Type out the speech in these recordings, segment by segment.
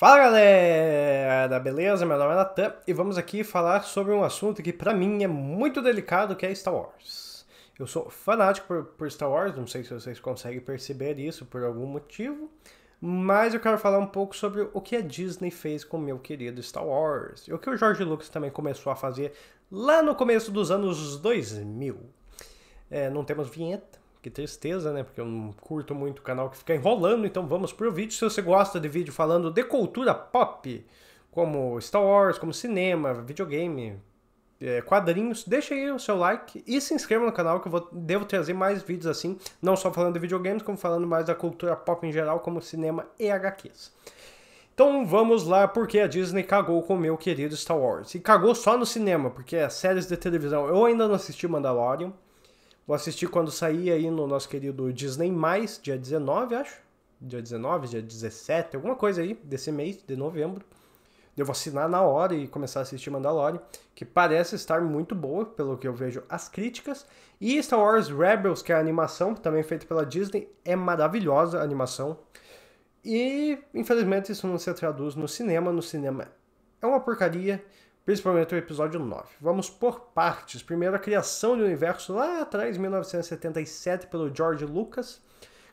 Fala galera, beleza? Meu nome é Natan e vamos aqui falar sobre um assunto que para mim é muito delicado, que é Star Wars. Eu sou fanático por, por, Star Wars, não sei se vocês conseguem perceber isso por algum motivo, mas eu quero falar um pouco sobre o que a Disney fez com meu querido Star Wars e o que o George Lucas também começou a fazer lá no começo dos anos 2000. É, não temos vinheta, que tristeza, né? Porque eu não curto muito o canal que fica enrolando, então vamos pro vídeo. Se você gosta de vídeo falando de cultura pop, como Star Wars, como cinema, videogame, é, quadrinhos, deixa aí o seu like e se inscreva no canal que eu vou, devo trazer mais vídeos assim, não só falando de videogames, como falando mais da cultura pop em geral, como cinema e HQs. Então vamos lá, porque a Disney cagou com o meu querido Star Wars. E cagou só no cinema, porque as séries de televisão eu ainda não assisti Mandalorian. Vou assistir quando sair aí no nosso querido Disney+, dia 19, acho. Dia 19, dia 17, alguma coisa aí desse mês, de novembro. Eu vou assinar na hora e começar a assistir Mandalorian, que parece estar muito boa, pelo que eu vejo as críticas. E Star Wars Rebels, que é a animação, também feita pela Disney, é maravilhosa a animação. E, infelizmente, isso não se traduz no cinema. No cinema é uma porcaria principalmente o episódio 9. Vamos por partes. Primeiro, a criação do universo lá atrás, em 1977, pelo George Lucas.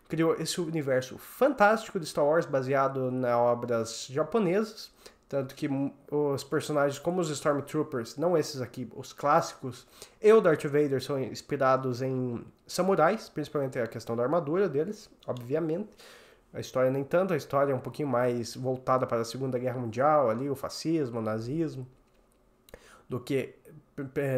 Criou esse universo fantástico de Star Wars, baseado em obras japonesas. Tanto que os personagens, como os Stormtroopers, não esses aqui, os clássicos, e o Darth Vader são inspirados em samurais, principalmente a questão da armadura deles, obviamente. A história nem tanto, a história é um pouquinho mais voltada para a Segunda Guerra Mundial, ali o fascismo, o nazismo do que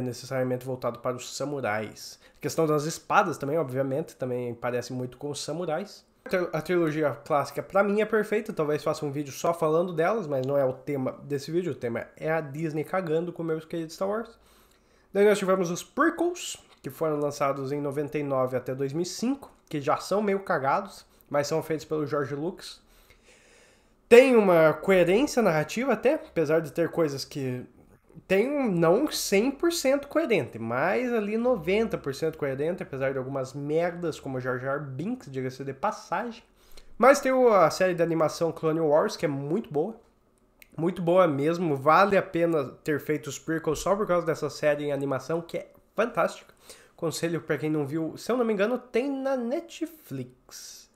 necessariamente voltado para os samurais. A questão das espadas também, obviamente, também parece muito com os samurais. A trilogia clássica, para mim, é perfeita. Talvez faça um vídeo só falando delas, mas não é o tema desse vídeo. O tema é a Disney cagando com meus queridos Star Wars. Daí nós tivemos os prequels, que foram lançados em 99 até 2005, que já são meio cagados, mas são feitos pelo George Lucas. Tem uma coerência narrativa até, apesar de ter coisas que tem um não 100% coerente, mas ali 90% coerente, apesar de algumas merdas como Jar Jar Binks, diga-se de passagem. Mas tem a série de animação Clone Wars, que é muito boa. Muito boa mesmo, vale a pena ter feito os prequels só por causa dessa série em animação, que é fantástica. Conselho para quem não viu, se eu não me engano, tem na Netflix.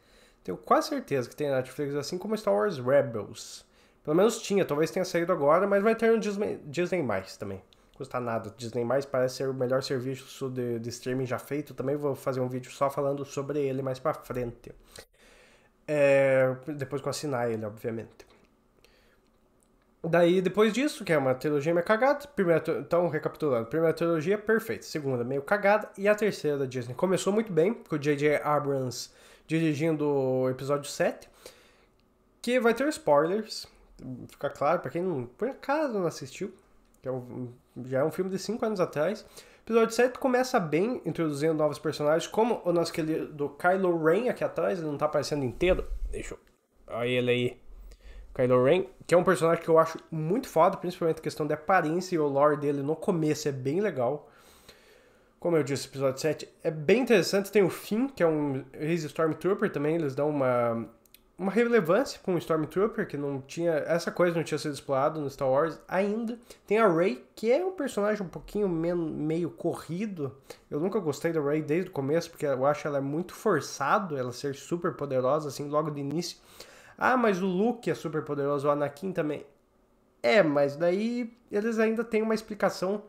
Tenho quase certeza que tem na Netflix, assim como Star Wars Rebels. Pelo menos tinha, talvez tenha saído agora, mas vai ter no Disney, Disney mais também. Custa nada. Disney mais parece ser o melhor serviço de, de streaming já feito. Também vou fazer um vídeo só falando sobre ele mais pra frente. É, depois que eu assinar ele, obviamente. Daí, depois disso, que é uma trilogia meio cagada, primeira, então, recapitulando, primeira trilogia, perfeita, segunda, meio cagada, e a terceira da Disney. Começou muito bem, com o J.J. Abrams dirigindo o episódio 7, que vai ter spoilers, ficar claro, para quem não, por acaso não assistiu, que é um, já é um filme de 5 anos atrás, o episódio 7 começa bem introduzindo novos personagens, como o nosso querido Kylo Ren aqui atrás, ele não tá aparecendo inteiro. Deixa eu. Olha ele aí. Kylo Ren, que é um personagem que eu acho muito foda, principalmente a questão da aparência e o lore dele no começo é bem legal. Como eu disse, o episódio 7 é bem interessante. Tem o Finn, que é um ex-Stormtrooper também, eles dão uma uma relevância com o Stormtrooper, que não tinha. Essa coisa não tinha sido explorada no Star Wars ainda. Tem a Rey, que é um personagem um pouquinho meio corrido. Eu nunca gostei da Rey desde o começo, porque eu acho ela muito forçado ela ser super poderosa, assim, logo de início. Ah, mas o Luke é super poderoso, o Anakin também. É, mas daí eles ainda têm uma explicação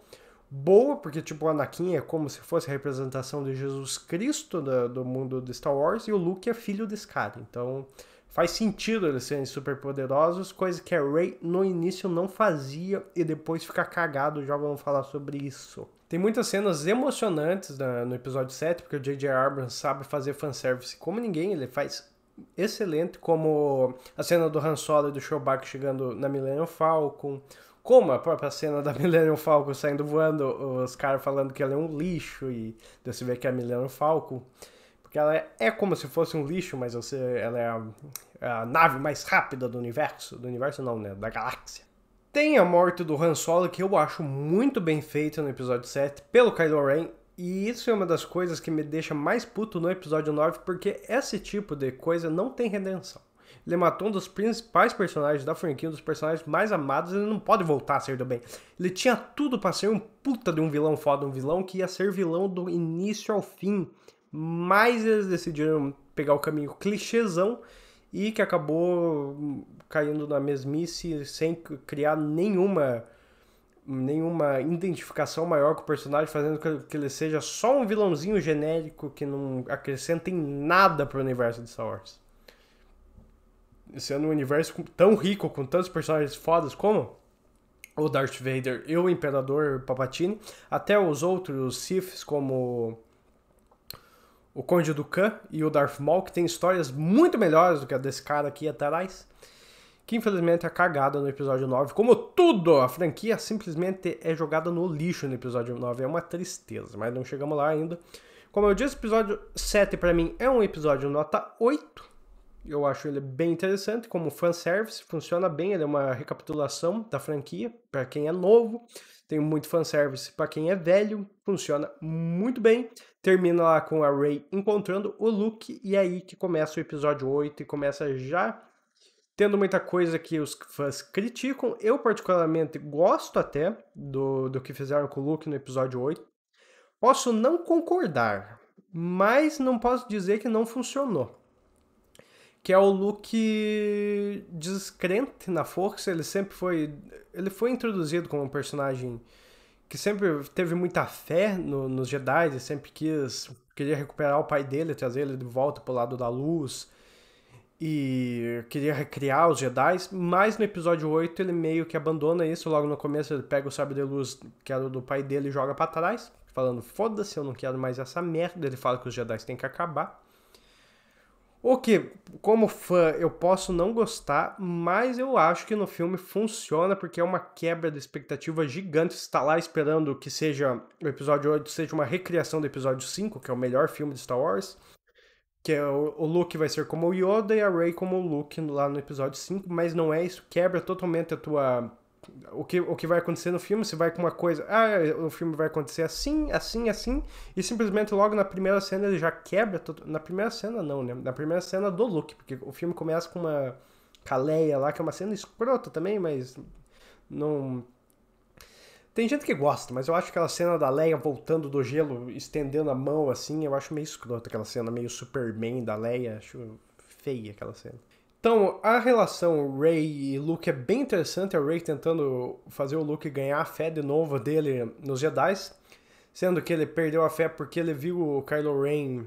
boa, porque tipo, o Anakin é como se fosse a representação de Jesus Cristo do, do mundo de Star Wars, e o Luke é filho desse cara. Então, Faz sentido eles serem poderosos, coisa que a Rey no início não fazia e depois fica cagado, já vamos falar sobre isso. Tem muitas cenas emocionantes no episódio 7, porque o J.J. Abrams sabe fazer fanservice como ninguém, ele faz excelente, como a cena do Han Solo e do Chewbacca chegando na Millennium Falcon, como a própria cena da Millennium Falcon saindo voando, os caras falando que ela é um lixo e você vê que é a Millennium Falcon porque ela é, é como se fosse um lixo, mas você, ela é a, é a nave mais rápida do universo, do universo não, né, da galáxia. Tem a morte do Han Solo, que eu acho muito bem feita no episódio 7, pelo Kylo Ren, e isso é uma das coisas que me deixa mais puto no episódio 9, porque esse tipo de coisa não tem redenção. Ele matou um dos principais personagens da franquia, um dos personagens mais amados, ele não pode voltar a ser do bem. Ele tinha tudo para ser um puta de um vilão foda, um vilão que ia ser vilão do início ao fim mas eles decidiram pegar o caminho clichêzão e que acabou hum, caindo na mesmice sem criar nenhuma nenhuma identificação maior com o personagem, fazendo que ele seja só um vilãozinho genérico que não acrescenta em nada para o universo de Star Wars. Sendo um universo tão rico, com tantos personagens fodas como o Darth Vader e o Imperador Palpatine, até os outros Siths como o Conde Khan e o Darth Maul, que tem histórias muito melhores do que a desse cara aqui atrás, que infelizmente é cagada no episódio 9. Como tudo, a franquia simplesmente é jogada no lixo no episódio 9. É uma tristeza, mas não chegamos lá ainda. Como eu disse, episódio 7 para mim é um episódio nota 8. Eu acho ele bem interessante, como fanservice, funciona bem, ele é uma recapitulação da franquia, para quem é novo, tem muito fanservice para quem é velho, funciona muito bem. Termina lá com a Ray encontrando o Luke, e é aí que começa o episódio 8 e começa já tendo muita coisa que os fãs criticam. Eu, particularmente, gosto até do, do que fizeram com o Luke no episódio 8. Posso não concordar, mas não posso dizer que não funcionou que é o Luke descrente na força, ele sempre foi ele foi introduzido como um personagem que sempre teve muita fé no, nos Jedi, sempre quis queria recuperar o pai dele, trazer ele de volta pro lado da luz e queria recriar os Jedi, mas no episódio 8 ele meio que abandona isso, logo no começo ele pega o sabre de luz que era do pai dele e joga para trás, falando foda-se, eu não quero mais essa merda, ele fala que os Jedi têm que acabar. O que, como fã, eu posso não gostar, mas eu acho que no filme funciona porque é uma quebra de expectativa gigante. Está lá esperando que seja o episódio 8 seja uma recriação do episódio 5, que é o melhor filme de Star Wars. Que é o, o Luke vai ser como o Yoda e a Rey como o Luke lá no episódio 5, mas não é isso. Quebra totalmente a tua o que, o que vai acontecer no filme, se vai com uma coisa, ah, o filme vai acontecer assim, assim, assim, e simplesmente logo na primeira cena ele já quebra todo, na primeira cena não, né? Na primeira cena do Luke, porque o filme começa com uma caleia lá, que é uma cena escrota também, mas não tem gente que gosta, mas eu acho aquela cena da Leia voltando do gelo, estendendo a mão assim, eu acho meio escrota aquela cena, meio Superman da Leia, acho feia aquela cena. Então, a relação Ray e Luke é bem interessante, a é Ray tentando fazer o Luke ganhar a fé de novo dele nos Jedi, sendo que ele perdeu a fé porque ele viu o Kylo Ren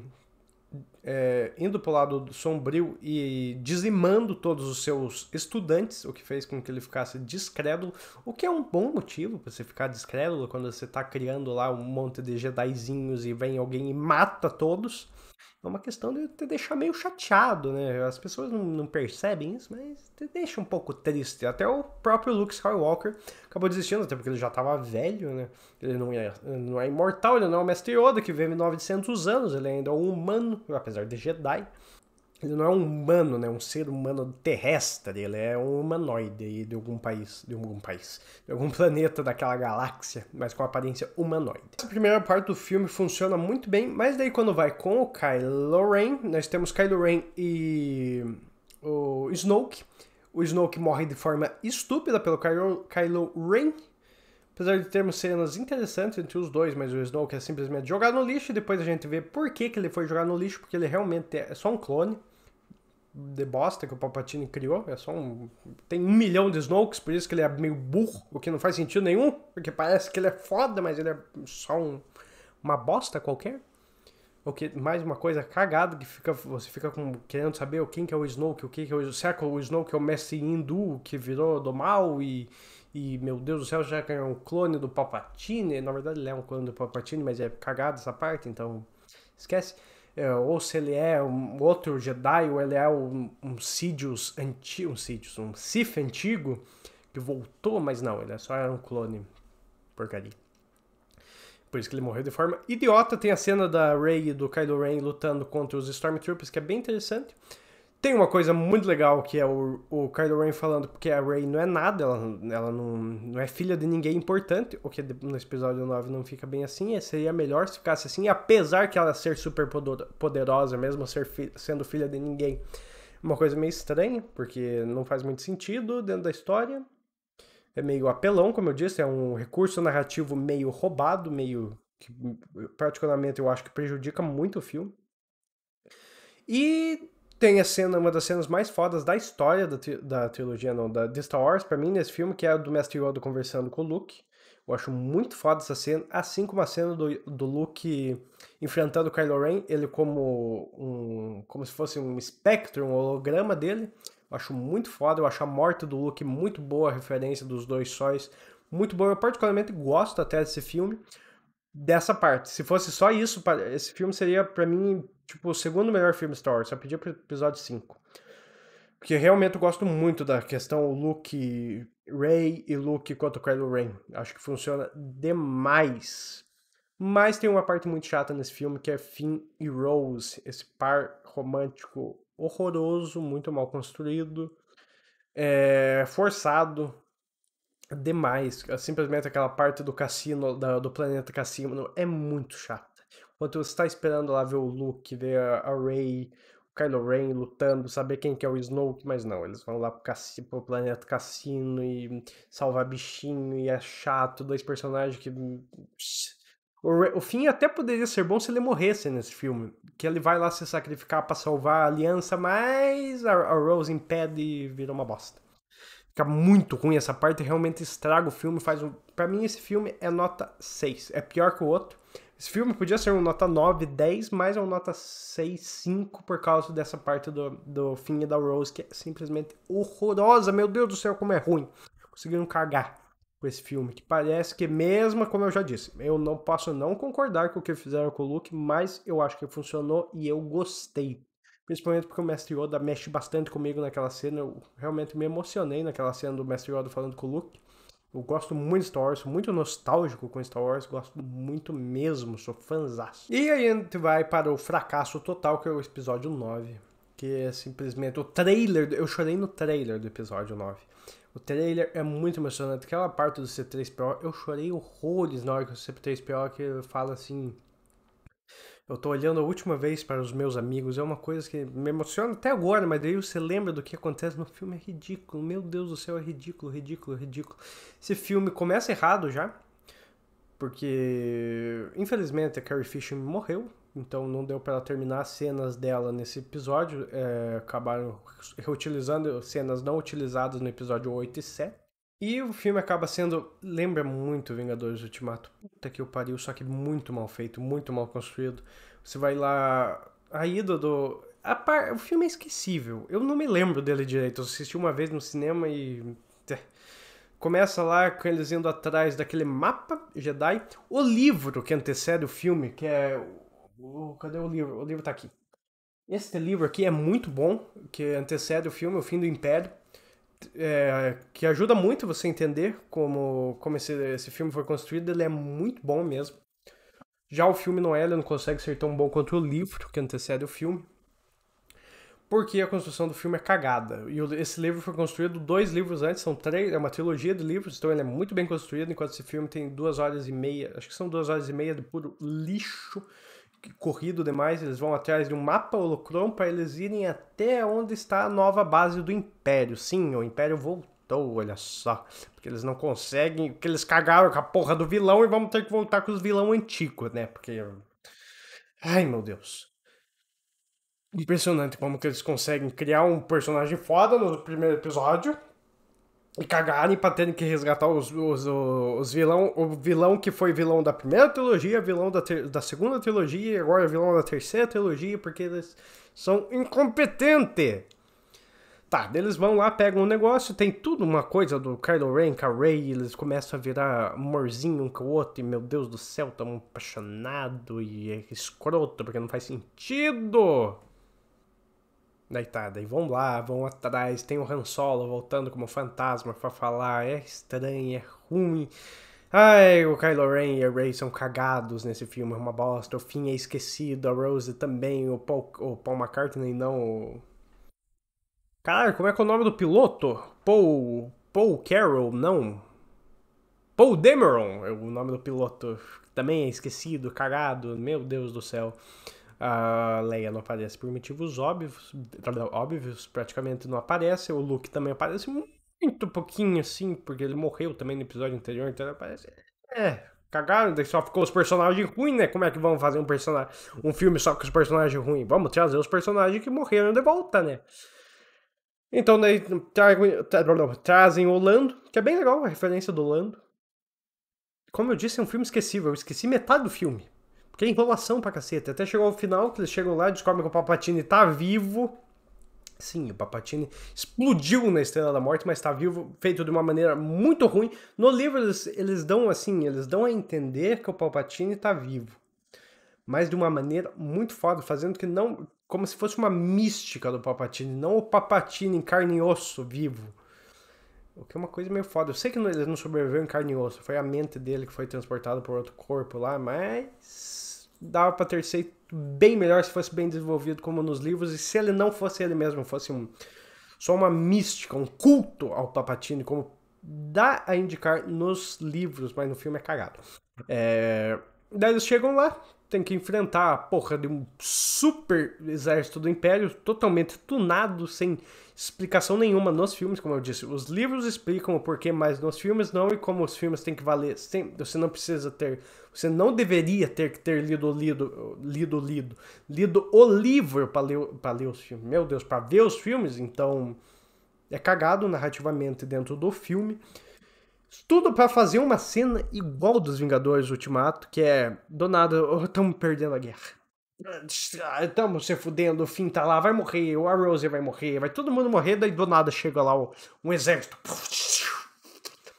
é, indo para o lado sombrio e dizimando todos os seus estudantes, o que fez com que ele ficasse descrédulo, o que é um bom motivo para você ficar descrédulo quando você está criando lá um monte de Jedizinhos e vem alguém e mata todos é uma questão de te deixar meio chateado, né? As pessoas não, não, percebem isso, mas te deixa um pouco triste. Até o próprio Luke Skywalker acabou desistindo, até porque ele já estava velho, né? Ele não é, não é imortal, ele não é o Mestre Yoda, que vive 900 anos, ele ainda é um humano, apesar de Jedi ele não é um humano, né? Um ser humano terrestre, ele é um humanoide de algum país, de algum país, de algum planeta daquela galáxia, mas com aparência humanoide. Essa primeira parte do filme funciona muito bem, mas daí quando vai com o Kylo Ren, nós temos Kylo Ren e o Snoke. O Snoke morre de forma estúpida pelo Kylo, Kylo Ren, Apesar de termos cenas interessantes entre os dois, mas o Snoke é simplesmente jogar no lixo e depois a gente vê por que, que ele foi jogar no lixo, porque ele realmente é só um clone de bosta que o Palpatine criou. É só um. Tem um milhão de Snokes, por isso que ele é meio burro, o que não faz sentido nenhum, porque parece que ele é foda, mas ele é só um, uma bosta qualquer. O que, mais uma coisa cagada que fica, você fica com, querendo saber o quem que é o Snoke, o que, que é o. Será que é o Snoke é o mestre hindu que virou do mal e. E, meu Deus do céu, já que é um clone do Palpatine. Na verdade, ele é um clone do Palpatine, mas é cagado essa parte, então esquece. É, ou se ele é um outro Jedi, ou ele é um, um Sidious antigo, um Sidious, um Sith antigo, que voltou, mas não, ele é só era um clone. Porcaria. Por isso que ele morreu de forma idiota. Tem a cena da Rey e do Kylo Ren lutando contra os Stormtroopers, que é bem interessante. Tem uma coisa muito legal que é o, o Kylo Ren falando porque a Rey não é nada, ela, ela não, não é filha de ninguém importante, o que no episódio 9 não fica bem assim, seria melhor se ficasse assim, apesar que ela ser super poderosa, mesmo ser fi, sendo filha de ninguém. Uma coisa meio estranha, porque não faz muito sentido dentro da história. É meio apelão, como eu disse, é um recurso narrativo meio roubado, meio que hum, particularmente eu acho que prejudica muito o filme. E tem a cena, uma das cenas mais fodas da história da, da trilogia, não, da, de Star Wars, pra mim, nesse filme, que é a do Mestre Yoda conversando com o Luke. Eu acho muito foda essa cena, assim como a cena do, do Luke enfrentando o Kylo Ren, ele como um. como se fosse um espectro, um holograma dele. Eu acho muito foda, eu acho a morte do Luke muito boa, a referência dos dois sóis muito boa. Eu particularmente gosto até desse filme dessa parte. Se fosse só isso, esse filme seria, para mim, tipo, o segundo melhor filme Star Wars. Só pedia pro episódio 5. Porque realmente eu gosto muito da questão Luke Ray e Luke quanto Kylo Ren. Acho que funciona demais. Mas tem uma parte muito chata nesse filme que é Finn e Rose, esse par romântico horroroso, muito mal construído, é, forçado, demais. É simplesmente aquela parte do cassino, da, do planeta cassino, é muito chata. Enquanto você está esperando lá ver o Luke, ver a Rey, o Kylo Ren lutando, saber quem que é o Snoke, mas não, eles vão lá pro, cassino, pro planeta cassino e salvar bichinho e é chato, dois personagens que... O, Rey, o fim até poderia ser bom se ele morresse nesse filme, que ele vai lá se sacrificar para salvar a aliança, mas a, a Rose impede e vira uma bosta. Fica muito ruim essa parte, realmente estraga o filme, faz um... Pra mim, esse filme é nota 6, é pior que o outro. Esse filme podia ser um nota 9, 10, mas é um nota 6, 5 por causa dessa parte do, do fim da Rose, que é simplesmente horrorosa. Meu Deus do céu, como é ruim. Conseguiram cagar com esse filme, que parece que mesmo, como eu já disse, eu não posso não concordar com o que fizeram com o Luke, mas eu acho que funcionou e eu gostei. Principalmente porque o Mestre Yoda mexe bastante comigo naquela cena. Eu realmente me emocionei naquela cena do Mestre Yoda falando com o Luke. Eu gosto muito de Star Wars, sou muito nostálgico com Star Wars, gosto muito mesmo, sou fanzaço. E aí a gente vai para o fracasso total, que é o episódio 9. Que é simplesmente o trailer. Eu chorei no trailer do episódio 9. O trailer é muito emocionante. Aquela parte do C3PO, eu chorei horrores na hora que o C3PO que fala assim: eu tô olhando a última vez para os meus amigos, é uma coisa que me emociona até agora, mas daí você lembra do que acontece no filme, é ridículo, meu Deus do céu, é ridículo, ridículo, ridículo. Esse filme começa errado já, porque infelizmente a Carrie Fisher morreu, então não deu para ela terminar as cenas dela nesse episódio, é, acabaram reutilizando cenas não utilizadas no episódio 8 e 7. E o filme acaba sendo. Lembra muito Vingadores Ultimato. Puta que o pariu, só que muito mal feito, muito mal construído. Você vai lá. A ida do. A par... O filme é esquecível. Eu não me lembro dele direito. Eu assisti uma vez no cinema e. Começa lá com eles indo atrás daquele mapa Jedi. O livro que antecede o filme, que é. cadê o livro? O livro tá aqui. Este livro aqui é muito bom, que antecede o filme, O Fim do Império é, que ajuda muito você entender como, como esse, esse filme foi construído, ele é muito bom mesmo. Já o filme Noel não consegue ser tão bom quanto o livro que antecede o filme, porque a construção do filme é cagada. E esse livro foi construído dois livros antes, são três, é uma trilogia de livros, então ele é muito bem construído, enquanto esse filme tem duas horas e meia, acho que são duas horas e meia de puro lixo corrido demais, eles vão atrás de um mapa holocron para eles irem até onde está a nova base do Império. Sim, o Império voltou, olha só. Porque eles não conseguem, porque eles cagaram com a porra do vilão e vamos ter que voltar com os vilão antigos, né? Porque. Ai, meu Deus. Impressionante como que eles conseguem criar um personagem foda no primeiro episódio, e cagarem pra terem que resgatar os, os, os vilão, o vilão que foi vilão da primeira trilogia, vilão da, ter, da segunda trilogia e agora vilão da terceira trilogia, porque eles são incompetentes. Tá, eles vão lá, pegam um negócio, tem tudo uma coisa do Kylo Ren com a Rey, eles começam a virar amorzinho um com o outro, e meu Deus do céu, tão apaixonado e é escroto, porque não faz sentido deitada. E vão lá, vão atrás. Tem o Han Solo voltando como fantasma pra falar. É estranho, é ruim. Ai, o Kylo Ren e a Rey são cagados nesse filme, é uma bosta. O fim é esquecido, a Rose também, o Paul, o Paul McCartney não. Caralho, como é que é o nome do piloto? Paul. Paul Carroll, não. Paul Dameron é o nome do piloto. Também é esquecido, cagado, meu Deus do céu. A Leia não aparece por motivos óbvios, óbvios praticamente não aparece. O Luke também aparece muito pouquinho, assim, porque ele morreu também no episódio anterior, então ele aparece. É, cagaram, só ficou os personagens ruins, né? Como é que vão fazer um, personagem, um filme só com os personagens ruins? Vamos trazer os personagens que morreram de volta, né? Então daí tra, trazem o Lando, que é bem legal a referência do Lando. Como eu disse, é um filme esquecível. Eu esqueci metade do filme. Porque é enrolação pra caceta. Até chegou ao final, que eles chegam lá e descobrem que o Papatini tá vivo. Sim, o Papatini explodiu na Estrela da Morte, mas tá vivo, feito de uma maneira muito ruim. No livro eles, eles dão assim, eles dão a entender que o Palpatine tá vivo. Mas de uma maneira muito foda, fazendo que não... Como se fosse uma mística do Palpatine, não o Papatini em carne e osso vivo. O que é uma coisa meio foda. Eu sei que ele não sobreviveu em carne e osso. Foi a mente dele que foi transportada por outro corpo lá, mas dava para ter sido bem melhor se fosse bem desenvolvido como nos livros e se ele não fosse ele mesmo, fosse um, só uma mística, um culto ao Papatine, como dá a indicar nos livros, mas no filme é cagado. É, Daí eles chegam lá, tem que enfrentar a porra de um super exército do Império, totalmente tunado, sem explicação nenhuma nos filmes, como eu disse. Os livros explicam o porquê, mas nos filmes não, e como os filmes têm que valer. Você não precisa ter. Você não deveria ter que ter lido lido lido lido lido o livro para ler, pra ler os filmes. Meu Deus, para ver os filmes, então é cagado narrativamente dentro do filme tudo para fazer uma cena igual dos Vingadores Ultimato, que é do nada, estamos perdendo a guerra. Estamos ah, se fudendo, o fim tá lá, vai morrer, o Rose vai morrer, vai todo mundo morrer, daí do nada chega lá o, um exército.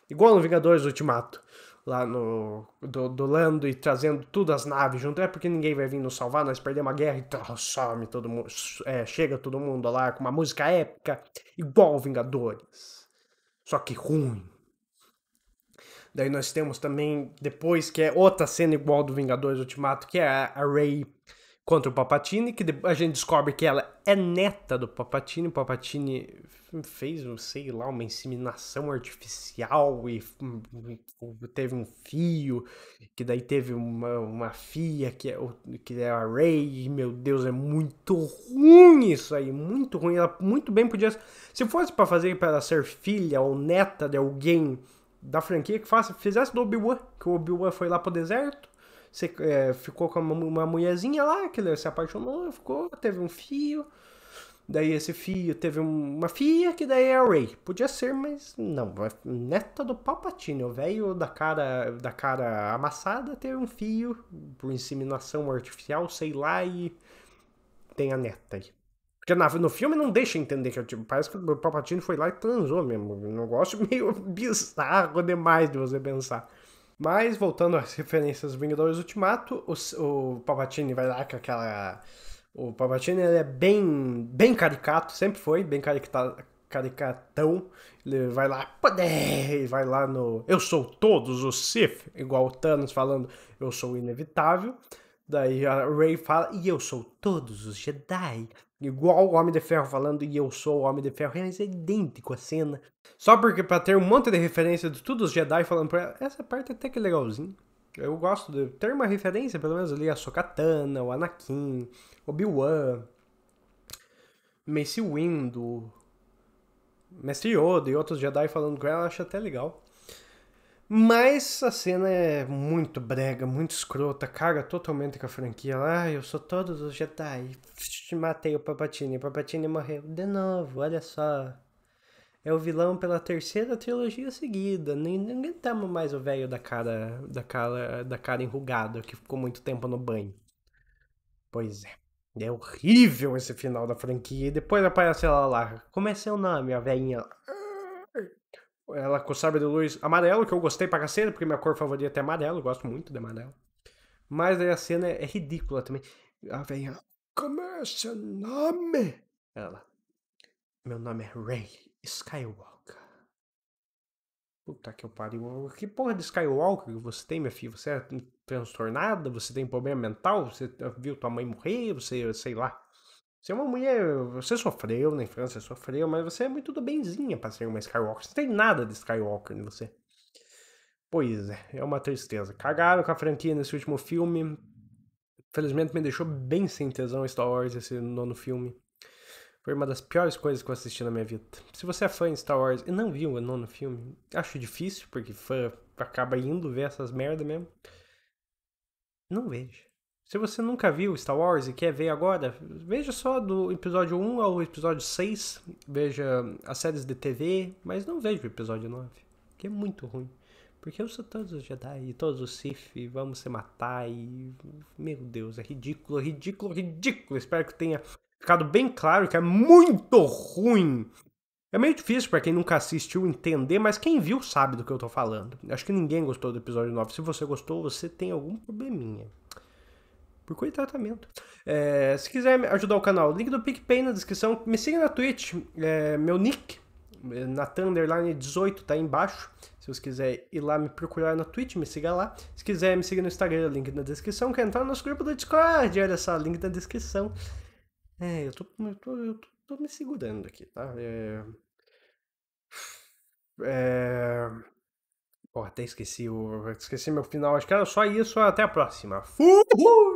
Igual no Vingadores Ultimato, lá no do, do Lando e trazendo tudo as naves junto, é porque ninguém vai vir nos salvar, nós perdemos a guerra e some todo mundo, é, chega todo mundo lá com uma música épica, igual Vingadores, só que ruim. Daí nós temos também, depois, que é outra cena igual do Vingadores Ultimato, que é a Rey contra o Papatini, que a gente descobre que ela é neta do Papatini. O Papatini fez, não sei lá, uma inseminação artificial e teve um fio, que daí teve uma, uma filha que é, que é a Ray. Meu Deus, é muito ruim isso aí, muito ruim. Ela muito bem podia. Se fosse para fazer para ela ser filha ou neta de alguém da franquia que faça, fizesse do Obi-Wan, que o Obi-Wan foi lá pro deserto, se, é, ficou com uma, uma mulherzinha lá, que ele se apaixonou, ficou, teve um fio, daí esse fio teve uma filha, que daí é a Rey. Podia ser, mas não, neta do Palpatine, o velho da cara, da cara amassada teve um fio por inseminação artificial, sei lá, e tem a neta aí. Porque na, no filme não deixa entender que é tipo. Parece que o Palpatine foi lá e transou mesmo. Um negócio meio bizarro demais de você pensar. Mas, voltando às referências do Vingadores Ultimato, o, o Palpatine vai lá com aquela. O Palpatine ele é bem, bem caricato, sempre foi, bem caricata, caricatão. Ele vai lá, e Vai lá no. Eu sou todos os Sith, igual o Thanos falando, eu sou inevitável. Daí a Rey fala, e eu sou todos os Jedi. Igual o Homem de Ferro falando, e eu sou o Homem de Ferro. Mas é idêntico a cena. Só porque pra ter um monte de referência de todos os Jedi falando pra ela. Essa parte é até que é legalzinho. Eu gosto de ter uma referência, pelo menos ali, a Sokatana, o Anakin, Obi-Wan, Mace Windu, Mestre Yoda e outros Jedi falando com ela. Eu acho até legal. Mas a cena é muito brega, muito escrota, caga totalmente com a franquia. Ah, eu sou todos os Jedi. Matei o Papatini, o Papatini morreu. De novo, olha só. É o vilão pela terceira trilogia seguida. Ninguém tamo mais o velho da cara, da cara, da cara enrugada que ficou muito tempo no banho. Pois é. É horrível esse final da franquia. E depois aparece ela lá. Como é seu nome, a velhinha? Ela com o sabre de luz amarelo, que eu gostei pra cacete, porque minha cor favorita é amarelo, eu gosto muito de amarelo. Mas aí a cena é, é ridícula também. vem velha, como é seu nome? Ela, meu nome é Ray Skywalker. Puta que eu pariu. Que porra de Skywalker que você tem, minha filha? Você é transtornada? Você tem problema mental? Você viu tua mãe morrer? Você, sei lá. Você é uma mulher, você sofreu na infância, sofreu, mas você é muito do benzinha pra ser uma Skywalker. Você não tem nada de Skywalker em você. Pois é, é uma tristeza. Cagaram com a franquia nesse último filme. Felizmente me deixou bem sem tesão Star Wars esse nono filme. Foi uma das piores coisas que eu assisti na minha vida. Se você é fã de Star Wars e não viu o nono filme, acho difícil, porque fã acaba indo ver essas merda mesmo. Não veja. Se você nunca viu Star Wars e quer ver agora, veja só do episódio 1 ao episódio 6, veja as séries de TV, mas não veja o episódio 9, que é muito ruim. Porque eu sou todos os Jedi, todos os Sith, vamos se matar e. Meu Deus, é ridículo, ridículo, ridículo. Espero que tenha ficado bem claro que é muito ruim. É meio difícil para quem nunca assistiu entender, mas quem viu sabe do que eu tô falando. Acho que ninguém gostou do episódio 9. Se você gostou, você tem algum probleminha por qualquer tratamento. É, se quiser ajudar o canal, link do PicPay na descrição. Me siga na Twitch, é, meu nick, é, na Thunderline 18, tá aí embaixo. Se você quiser ir lá me procurar na Twitch, me siga lá. Se quiser me seguir no Instagram, link na descrição. Quer entrar no nosso grupo do Discord? Olha só, link na descrição. É, eu tô, eu tô, eu tô, tô me segurando aqui, tá? É... É... Pô, até esqueci o. Esqueci meu final. Acho que era só isso. Até a próxima. Fui!